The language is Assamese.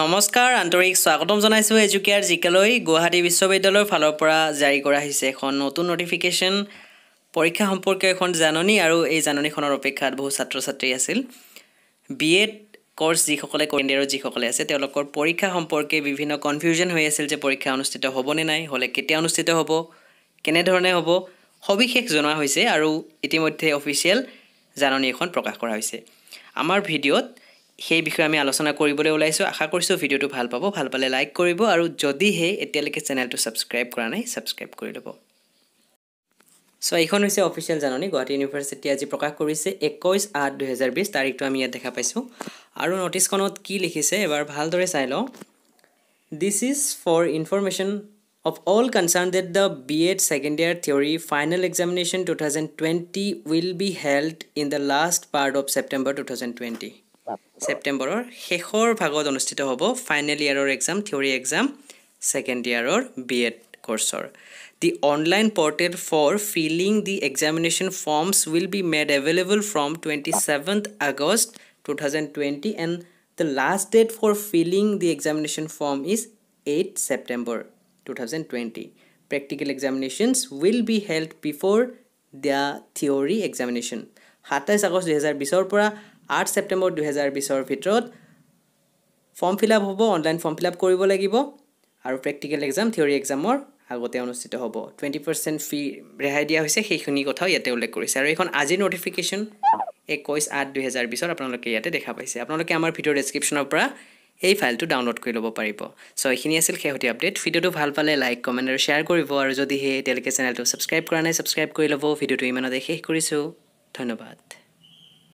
নমস্কাৰ আন্তৰিক স্বাগতম জনাইছোঁ এজুকীয়াৰ জিকালৈ গুৱাহাটী বিশ্ববিদ্যালয়ৰ ফালৰ পৰা জাৰি কৰা হৈছে এখন নতুন নটিফিকেশ্যন পৰীক্ষা সম্পৰ্কীয় এখন জাননী আৰু এই জাননীখনৰ অপেক্ষাত বহু ছাত্ৰ ছাত্ৰী আছিল বি এড কৰ্চ যিসকলে কেন্দ্ৰীয় যিসকলে আছে তেওঁলোকৰ পৰীক্ষা সম্পৰ্কে বিভিন্ন কনফিউজন হৈ আছিল যে পৰীক্ষা অনুষ্ঠিত হ'বনে নাই হ'লে কেতিয়া অনুষ্ঠিত হ'ব কেনেধৰণে হ'ব সবিশেষ জনোৱা হৈছে আৰু ইতিমধ্যে অফিচিয়েল জাননী এখন প্ৰকাশ কৰা হৈছে আমাৰ ভিডিঅ'ত সেই বিষয়ে আমি আলোচনা কৰিবলৈ ওলাইছোঁ আশা কৰিছোঁ ভিডিঅ'টো ভাল পাব ভাল পালে লাইক কৰিব আৰু যদিহে এতিয়ালৈকে চেনেলটো ছাবস্ক্ৰাইব কৰা নাই ছাবস্ক্ৰাইব কৰি ল'ব ছ' এইখন হৈছে অফিচিয়েল জাননী গুৱাহাটী ইউনিভাৰ্চিটি আজি প্ৰকাশ কৰিছে একৈছ আঠ দুহেজাৰ বিছ তাৰিখটো আমি ইয়াত দেখা পাইছোঁ আৰু নটিছখনত কি লিখিছে এবাৰ ভালদৰে চাই লওঁ this is for information of all concerned that the B Ed second year theory final examination two thousand twenty will be held in the last part of September two thousand twenty ছেপ্টেম্বৰৰ শেষৰ ভাগত অনুষ্ঠিত হ'ব ফাইনেল ইয়াৰৰ এক্সাম থিয়ৰী এক্সাম ছেকেণ্ড ইয়াৰৰ বি এড কৰ্চৰ the online portal for filling the examination forms will be made available from twenty seventh August two thousand twenty and the last date for filling the examination form is eight September two thousand twenty practical examinations will be held before the theory examination সাতাইছ আগষ্ট দুহেজাৰ বিছৰ পৰা আঠ ছেপ্টেম্বৰ দুহেজাৰ বিছৰ ভিতৰত ফৰ্ম ফিল আপ হ'ব অনলাইন ফৰ্ম ফিল আপ কৰিব লাগিব আৰু প্ৰেক্টিকেল এক্সাম থিয়ৰী এক্সামৰ আগতে অনুষ্ঠিত হ'ব টুৱেণ্টি পাৰ্চেণ্ট ফি ৰেহাই দিয়া হৈছে সেইখিনি কথাও ইয়াতে উল্লেখ কৰিছে আৰু এইখন আজিৰ ন'টিফিকেশ্যন একৈছ আঠ দুহেজাৰ বিছৰ আপোনালোকে ইয়াতে দেখা পাইছে আপোনালোকে আমাৰ ভিডিঅ' ডেছক্ৰিপশ্যনৰ পৰা এই ফাইলটো ডাউনলোড কৰি ল'ব পাৰিব চ' এইখিনি আছিল শেহতীয়া আপডেট ভিডিঅ'টো ভাল পালে লাইক কমেণ্ট আৰু শ্বেয়াৰ কৰিব আৰু যদিহে তেওঁলোকে চেনেলটো ছাবস্ক্ৰাইব কৰা নাই ছাবস্ক্ৰাইব কৰি ল'ব ভিডিঅ'টো ইমানতে শেষ কৰিছোঁ ধন্যবাদ